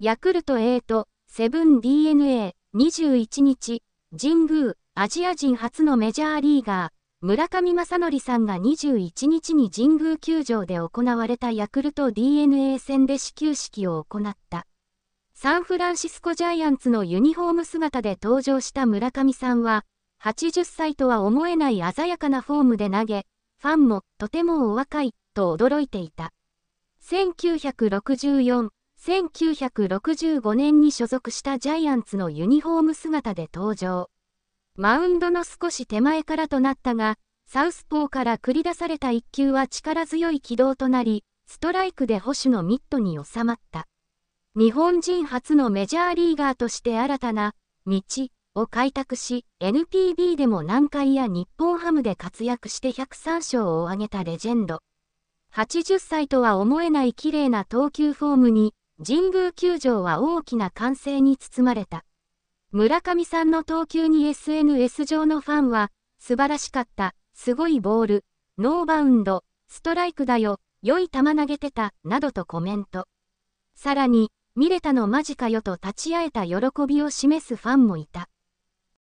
ヤクルト A とセブン d n a 21日、神宮、アジア人初のメジャーリーガー、村上正則さんが21日に神宮球場で行われたヤクルト d n a 戦で始球式を行った。サンフランシスコジャイアンツのユニフォーム姿で登場した村上さんは、80歳とは思えない鮮やかなフォームで投げ、ファンもとてもお若いと驚いていた。1964 1965年に所属したジャイアンツのユニフォーム姿で登場。マウンドの少し手前からとなったが、サウスポーから繰り出された一球は力強い軌道となり、ストライクで保守のミットに収まった。日本人初のメジャーリーガーとして新たな道を開拓し、NPB でも南海や日本ハムで活躍して103勝を挙げたレジェンド。80歳とは思えない綺麗な投球フォームに、神宮球場は大きな歓声に包まれた。村上さんの投球に SNS 上のファンは、素晴らしかった、すごいボール、ノーバウンド、ストライクだよ、良い球投げてた、などとコメント。さらに、見れたのマジかよと立ち会えた喜びを示すファンもいた。